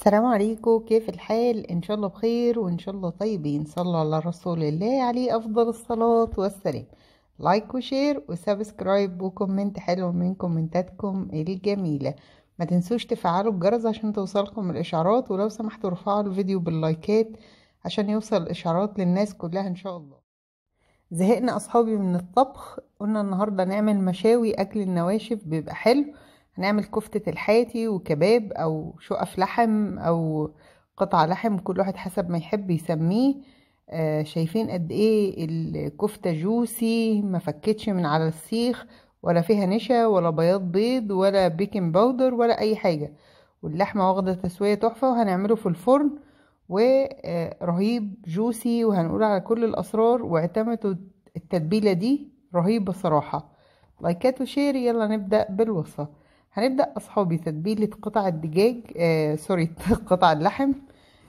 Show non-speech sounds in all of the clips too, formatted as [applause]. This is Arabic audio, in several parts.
السلام عليكم كيف الحال ان شاء الله بخير وان شاء الله طيبين صلى على رسول الله عليه افضل الصلاه والسلام لايك وشير وسبسكرايب وكومنت حلو من كومنتاتكم الجميله ما تنسوش تفعلوا الجرس عشان توصلكم الاشعارات ولو سمحتوا رفعوا الفيديو باللايكات عشان يوصل الاشعارات للناس كلها ان شاء الله زهقنا اصحابي من الطبخ قلنا النهارده نعمل مشاوي اكل النواشف بيبقى حلو هنعمل كفتة الحاتي وكباب أو شقف لحم أو قطع لحم كل واحد حسب ما يحب يسميه آه شايفين قد ايه الكفتة جوسي ما فكتش من على السيخ ولا فيها نشا ولا بياض بيض ولا بيكنج باودر ولا اي حاجة واللحمة واخدة تسوية تحفة وهنعمله في الفرن ورهيب جوسي وهنقول على كل الاسرار واعتمدوا التتبيلة دي رهيبة صراحة لايكات وشير يلا نبدأ بالوصفة هنبدأ أصحابي تتبيلة قطع الدجاج آه سوري [laughs] قطع اللحم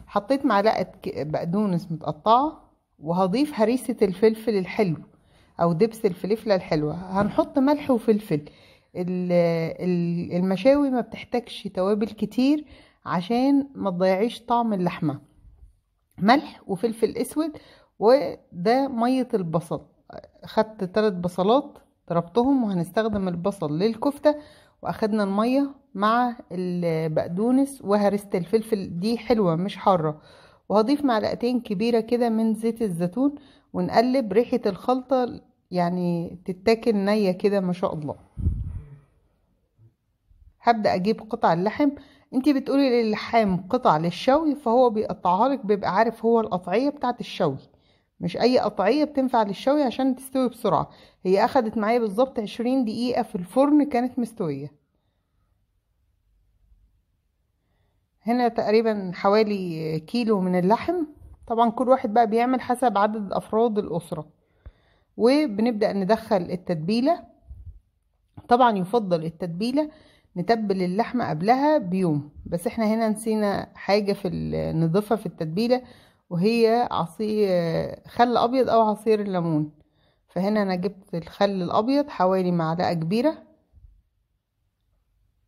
حطيت معلقة بقدونس متقطعة وهضيف هريسة الفلفل الحلو أو دبس الفلفلة الحلوة هنحط ملح وفلفل المشاوي ما بتحتاجش توابل كتير عشان ما تضيعيش طعم اللحمة ملح وفلفل اسود وده مية البصل خدت ثلاث بصلات ضربتهم وهنستخدم البصل للكفتة واخدنا المية مع البقدونس وهرسة الفلفل دي حلوة مش حارة وهضيف معلقتين كبيرة كده من زيت الزيتون ونقلب ريحة الخلطة يعني تتاكل نية كده ما شاء الله هبدأ اجيب قطع اللحم انت بتقولي للحام قطع للشوي فهو بيقطعها لك بيبقى عارف هو القطعية بتاعت الشوي مش اي قطعيه بتنفع للشوي عشان تستوي بسرعه هي اخدت معايا بالظبط عشرين دقيقه في الفرن كانت مستويه هنا تقريبا حوالي كيلو من اللحم طبعا كل واحد بقى بيعمل حسب عدد افراد الاسره وبنبدا ندخل التتبيله طبعا يفضل التتبيله نتبل اللحمه قبلها بيوم بس احنا هنا نسينا حاجه في نضيفها في التتبيله وهي عصير خل أبيض أو عصير الليمون فهنا أنا جبت الخل الأبيض حوالي معلقة كبيرة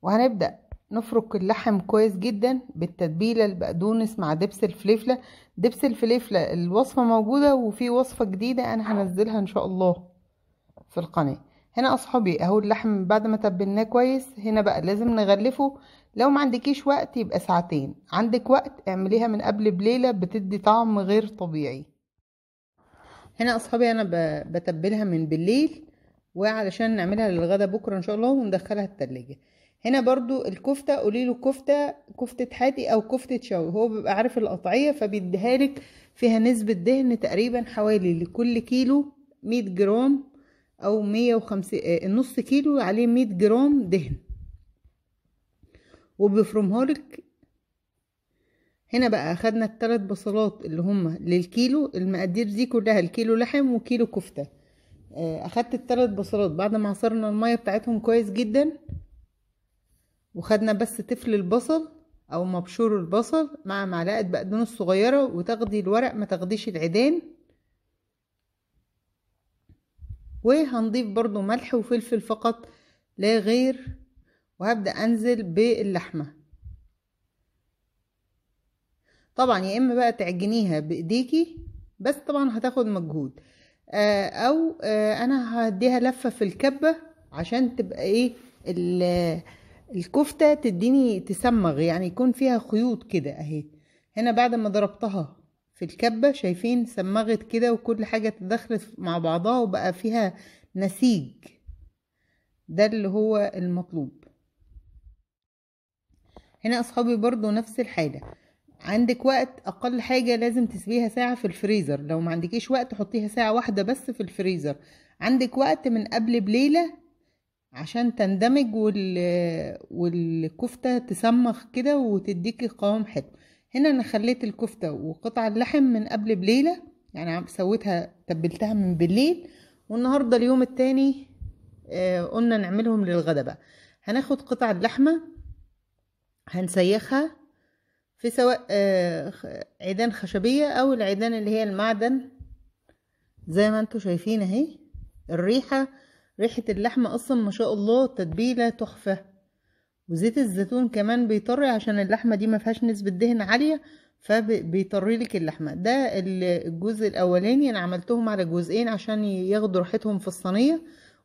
وهنبدأ نفرك اللحم كويس جدا بالتتبيلة البقدونس مع دبس الفليفلة دبس الفليفلة الوصفة موجودة وفي وصفة جديدة أنا هنزلها إن شاء الله في القناة هنا أصحابي أهو اللحم بعد ما تبلناه كويس هنا بقى لازم نغلفه لو ما عندكيش وقت يبقى ساعتين عندك وقت اعمليها من قبل بليلة بتدي طعم غير طبيعي هنا اصحابي انا بتبلها من بالليل وعلشان نعملها للغدا بكرة ان شاء الله وندخلها التلاجة هنا برضو الكفتة قولي له كفتة كفتة حاتي او كفتة شوي هو بيبقى عارف القطعية فبيديها لك فيها نسبة دهن تقريبا حوالي لكل كيلو مية جرام او مية وخمسين آه، نص كيلو عليه مية جرام دهن وبيفرمها لك هنا بقى اخدنا الثلاث بصلات اللي هما للكيلو المقادير دي كلها الكيلو لحم وكيلو كفته آه، اخدت الثلاث بصلات بعد ما عصرنا الميه بتاعتهم كويس جدا وخدنا بس تفل البصل او مبشور البصل مع معلقه بقدونس صغيره وتاخدي الورق ما تاخديش العيدان وهنضيف برضو ملح وفلفل فقط لا غير وهبدأ أنزل باللحمة طبعا يا إما بقى تعجنيها بإيديكي بس طبعا هتاخد مجهود آه، أو آه، أنا هديها لفة في الكبة عشان تبقى إيه الكفتة تديني تسمغ يعني يكون فيها خيوط كده أهي هنا بعد ما ضربتها في الكبة شايفين سمغت كده وكل حاجة تدخلت مع بعضها وبقى فيها نسيج ده اللي هو المطلوب هنا اصحابي برضو نفس الحاجه عندك وقت اقل حاجه لازم تسيبيها ساعه في الفريزر لو ما عندكيش وقت حطيها ساعه واحده بس في الفريزر عندك وقت من قبل بليله عشان تندمج وال... والكفته تسمخ كده وتديكي قوام حلو هنا انا خليت الكفته وقطع اللحم من قبل بليله يعني سويتها تبلتها من بالليل والنهارده اليوم التاني آه قلنا نعملهم للغدا بقى هناخد قطع اللحمه هنسيخها في سواء آه، عيدان خشبية أو العيدان اللي هي المعدن زي ما انتوا شايفين اهي الريحة ريحة اللحمة أصلا ما شاء الله تتبيلة تحفة وزيت الزيتون كمان بيطري عشان اللحمة دي ما فيهاش نسبة دهن عالية فبيطري لك اللحمة ده الجزء الأولاني أنا عملتهم على جزئين عشان ياخدوا راحتهم في الصينية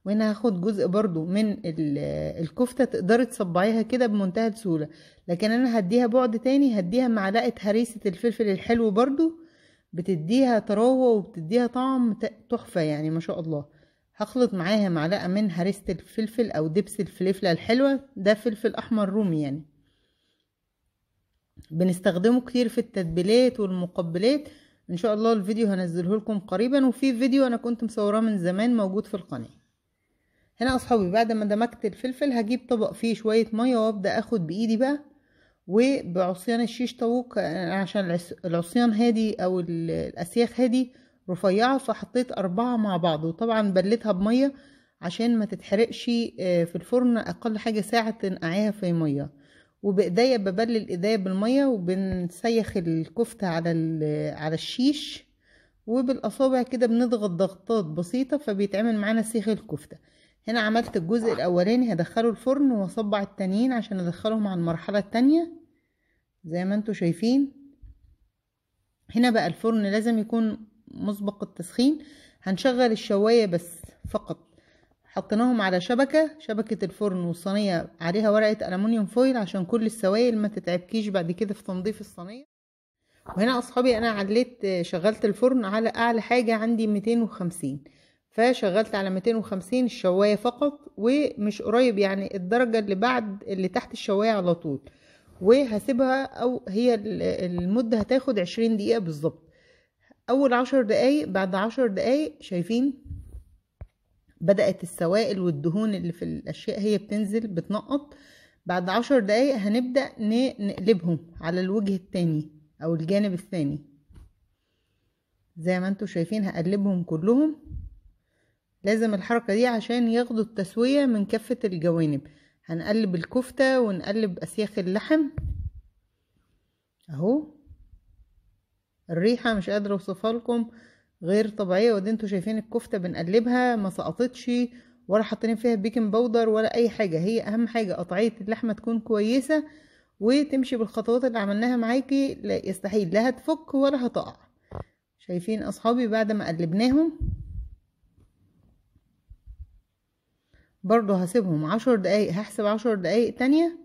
وهنا هاخد جزء برضو من آه، الكفتة تقدري تصبعيها كده بمنتهى السهولة لكن انا هديها بعد تاني هديها معلقة هريسة الفلفل الحلو برضو بتديها طراوة وبتديها طعم تحفة يعني ما شاء الله هخلط معاها معلقة من هريسة الفلفل او دبس الفلفلة الحلوة ده فلفل احمر رومي يعني بنستخدمه كتير في التتبيلات والمقبلات ان شاء الله الفيديو هنزله لكم قريبا وفي فيديو انا كنت مصوراه من زمان موجود في القناه هنا اصحابي بعد ما دمجت الفلفل هجيب طبق فيه شوية مية وابدأ اخد بايدي بقى وبعصيان الشيش طاووق عشان العصيان هادي او الاسياخ هادي رفيعة فحطيت اربعة مع بعض وطبعا بلتها بمية عشان ما تتحرقش آه، في الفرن اقل حاجة ساعة تنقعيها في مية وبايديا ببلل ايديا بالمية وبنسيخ الكفتة على, على الشيش وبالاصابع كده بنضغط ضغطات بسيطة فبيتعمل معانا سيخ الكفتة هنا عملت الجزء الاولاني هدخله الفرن واصبع التانيين عشان ادخلهم على المرحله التانيه زي ما انتوا شايفين هنا بقى الفرن لازم يكون مسبق التسخين هنشغل الشوايه بس فقط حطيناهم على شبكة شبكة الفرن والصينية عليها ورقة ألمونيوم فويل عشان كل السوائل ما تتعبكيش بعد كده في تنظيف الصينية وهنا أصحابي أنا عليت شغلت الفرن على أعلى حاجة عندي 250 فشغلت على 250 الشوايه فقط ومش قريب يعني الدرجه اللي بعد اللي تحت الشوايه على طول وهسيبها او هي المده هتاخد 20 دقيقه بالظبط اول عشر دقايق بعد عشر دقايق شايفين بدأت السوائل والدهون اللي في الأشياء هي بتنزل بتنقط بعد عشر دقايق هنبدأ نقلبهم على الوجه التاني أو الجانب الثاني زي ما انتوا شايفين هقلبهم كلهم لازم الحركة دي عشان ياخدوا التسوية من كافة الجوانب هنقلب الكفتة ونقلب أسياخ اللحم اهو الريحة مش قادرة اوصفها لكم غير طبيعية ودي انتوا شايفين الكفتة بنقلبها ما سقطتش ولا حاطين فيها بيكنج باودر ولا اي حاجة هي اهم حاجة قطعية اللحمة تكون كويسة وتمشي بالخطوات اللي عملناها معاكي لا يستحيل لا هتفك ولا هتقع شايفين اصحابي بعد ما قلبناهم برضو هسيبهم عشر دقايق هحسب عشر دقايق تانية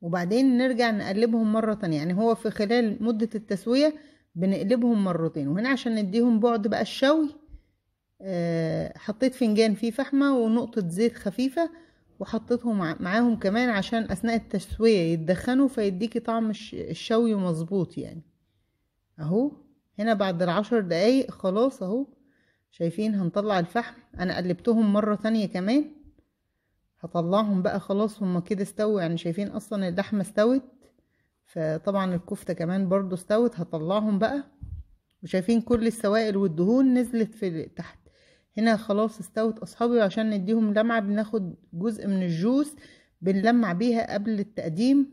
وبعدين نرجع نقلبهم مرة تانية يعني هو في خلال مدة التسوية بنقلبهم مرتين وهنا عشان نديهم بعد بقى الشوي آه، حطيت فنجان فيه فحمة ونقطة زيت خفيفة وحطيتهم معاهم كمان عشان أثناء التسوية يتدخنوا فيديكي طعم الشوي مظبوط يعني أهو هنا بعد العشر دقايق خلاص أهو شايفين هنطلع الفحم أنا قلبتهم مرة تانية كمان هطلعهم بقى خلاص هما كده استووا يعني شايفين اصلا اللحمه استوت فطبعا الكفته كمان برضو استوت هطلعهم بقى وشايفين كل السوائل والدهون نزلت في تحت هنا خلاص استوت اصحابي وعشان نديهم لمعه بناخد جزء من الجوس بنلمع بيها قبل التقديم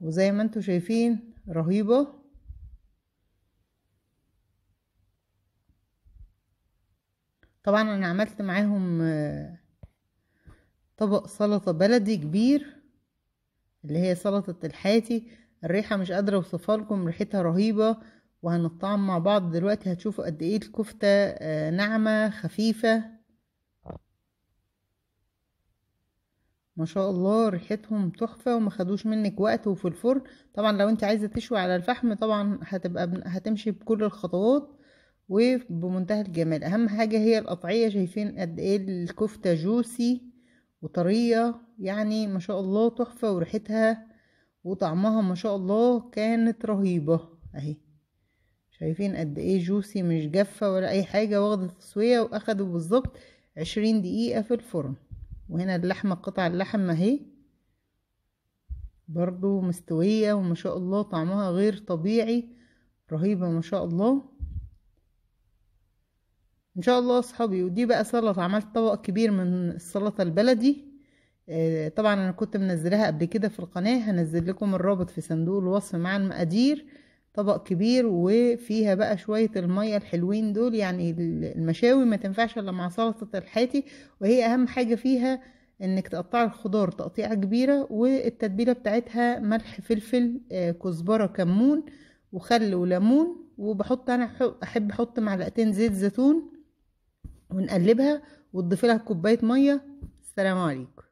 وزي ما انتم شايفين رهيبه طبعا انا عملت معاهم آه، طبق سلطة بلدي كبير اللي هي سلطة الحاتي الريحة مش قادرة اوصفها لكم ريحتها رهيبة وهنطعم مع بعض دلوقتي هتشوفوا قد ايه الكفتة آه، ناعمة خفيفة ما شاء الله ريحتهم تحفة وما خدوش منك وقت وفي الفرن طبعا لو انت عايزة تشوي على الفحم طبعا هتبقى هتمشي بكل الخطوات وبمنتهى الجمال اهم حاجة هي القطعية شايفين قد ايه الكفتة جوسي وطرية يعني ما شاء الله تحفة وريحتها وطعمها ما شاء الله كانت رهيبة اهي شايفين قد ايه جوسي مش جافة ولا اي حاجة واخدة تسوية واخدوا بالظبط عشرين دقيقة في الفرن وهنا اللحمة قطع اللحم اهي برضو مستوية وما شاء الله طعمها غير طبيعي رهيبة ما شاء الله ان شاء الله اصحابي ودي بقى سلطه عملت طبق كبير من السلطه البلدي آه، طبعا انا كنت منزلها قبل كده في القناه هنزل لكم الرابط في صندوق الوصف مع المقادير طبق كبير وفيها بقى شويه الميه الحلوين دول يعني المشاوي ما تنفعش الا مع سلطه الحاتي وهي اهم حاجه فيها انك تقطع الخضار تقطيعه كبيره والتتبيله بتاعتها ملح فلفل آه، كزبره كمون وخل وليمون وبحط انا احب احط معلقتين زيت زيتون ونقلبها وتضيفي لها كوبايه ميه السلام عليكم